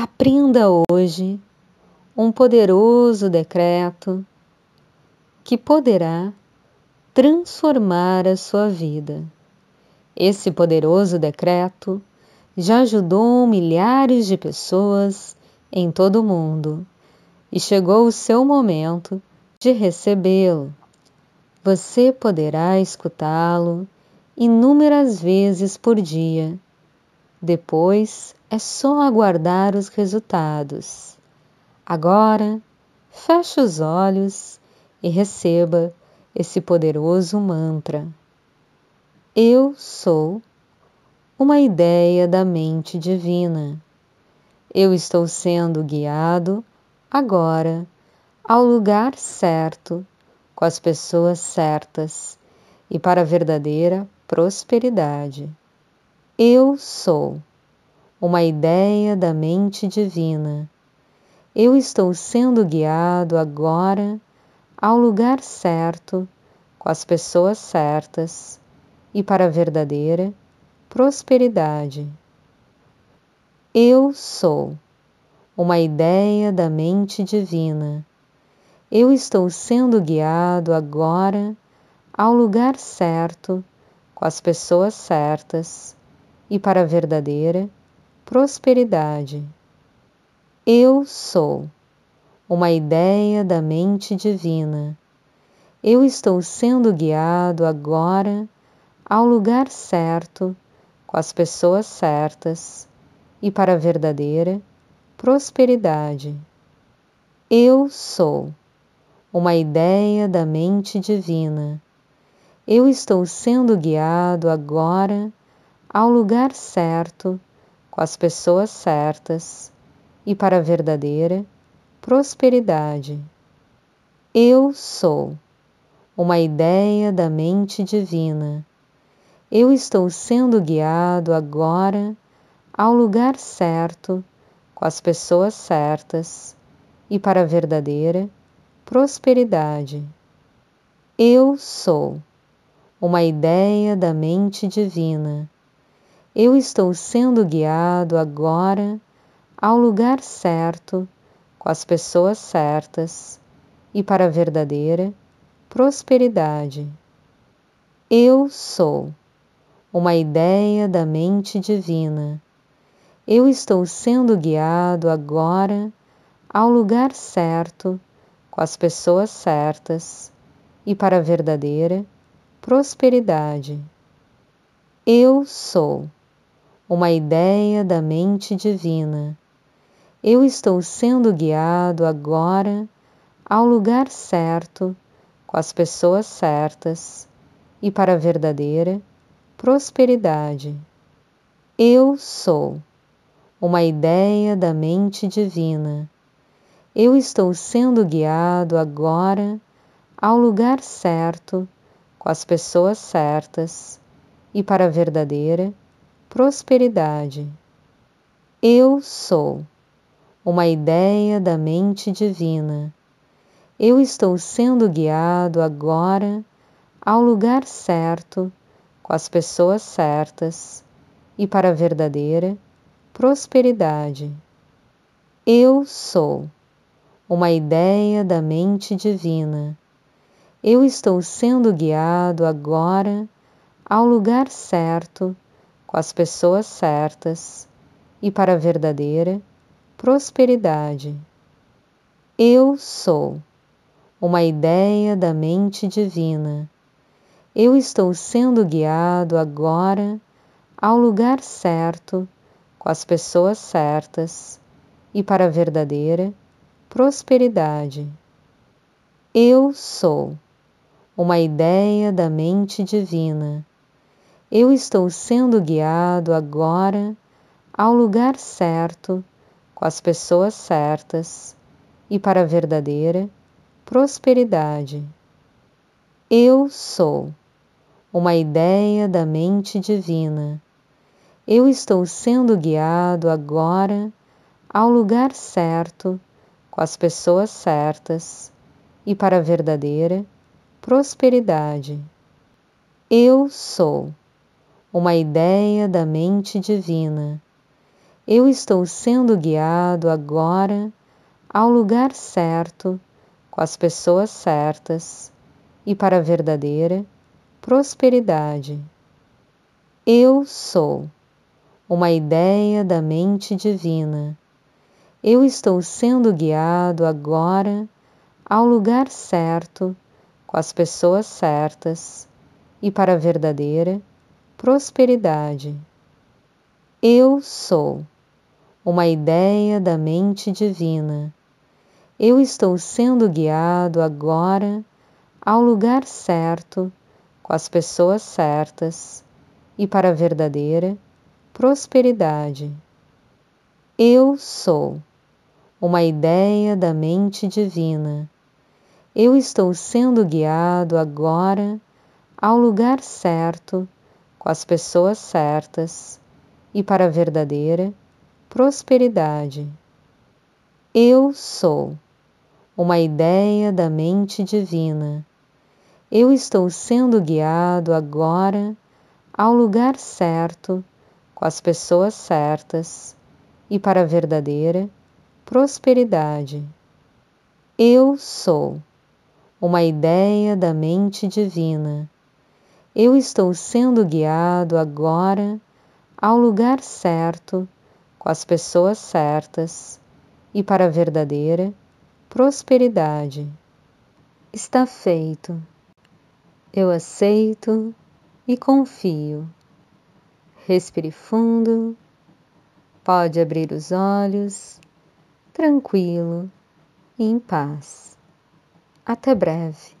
Aprenda hoje um poderoso decreto que poderá transformar a sua vida. Esse poderoso decreto já ajudou milhares de pessoas em todo o mundo e chegou o seu momento de recebê-lo. Você poderá escutá-lo inúmeras vezes por dia depois é só aguardar os resultados. Agora, feche os olhos e receba esse poderoso mantra. Eu sou uma ideia da mente divina. Eu estou sendo guiado agora ao lugar certo, com as pessoas certas e para a verdadeira prosperidade. Eu sou uma ideia da mente divina. Eu estou sendo guiado agora ao lugar certo, com as pessoas certas e para a verdadeira prosperidade. Eu sou uma ideia da mente divina. Eu estou sendo guiado agora ao lugar certo, com as pessoas certas e para a verdadeira prosperidade. Eu sou uma ideia da mente divina. Eu estou sendo guiado agora ao lugar certo, com as pessoas certas e para a verdadeira prosperidade. Eu sou uma ideia da mente divina. Eu estou sendo guiado agora ao lugar certo, com as pessoas certas e para a verdadeira prosperidade. Eu sou uma ideia da mente divina. Eu estou sendo guiado agora ao lugar certo, com as pessoas certas e para a verdadeira prosperidade. Eu sou uma ideia da mente divina eu estou sendo guiado agora ao lugar certo, com as pessoas certas e para a verdadeira prosperidade. Eu sou uma ideia da mente divina. Eu estou sendo guiado agora ao lugar certo, com as pessoas certas e para a verdadeira prosperidade. Eu sou uma ideia da mente divina. Eu estou sendo guiado agora ao lugar certo, com as pessoas certas e para a verdadeira prosperidade. Eu sou uma ideia da mente divina. Eu estou sendo guiado agora ao lugar certo, com as pessoas certas e para a verdadeira prosperidade. Eu sou uma ideia da mente divina. Eu estou sendo guiado agora ao lugar certo, com as pessoas certas e para a verdadeira prosperidade. Eu sou uma ideia da mente divina. Eu estou sendo guiado agora ao lugar certo com as pessoas certas e para a verdadeira prosperidade. Eu sou uma ideia da mente divina. Eu estou sendo guiado agora ao lugar certo, com as pessoas certas e para a verdadeira prosperidade. Eu sou uma ideia da mente divina eu estou sendo guiado agora ao lugar certo, com as pessoas certas e para a verdadeira prosperidade. Eu sou uma ideia da mente divina. Eu estou sendo guiado agora ao lugar certo, com as pessoas certas e para a verdadeira prosperidade. Eu sou uma ideia da mente divina. Eu estou sendo guiado agora ao lugar certo, com as pessoas certas e para a verdadeira prosperidade. Eu sou uma ideia da mente divina. Eu estou sendo guiado agora ao lugar certo, com as pessoas certas e para a verdadeira prosperidade. Eu sou uma ideia da mente divina. Eu estou sendo guiado agora ao lugar certo, com as pessoas certas e para a verdadeira prosperidade. Eu sou uma ideia da mente divina. Eu estou sendo guiado agora ao lugar certo com as pessoas certas e para a verdadeira prosperidade. Eu sou uma ideia da mente divina. Eu estou sendo guiado agora ao lugar certo, com as pessoas certas e para a verdadeira prosperidade. Eu sou uma ideia da mente divina eu estou sendo guiado agora ao lugar certo, com as pessoas certas e para a verdadeira prosperidade. Está feito. Eu aceito e confio. Respire fundo. Pode abrir os olhos, tranquilo e em paz. Até breve.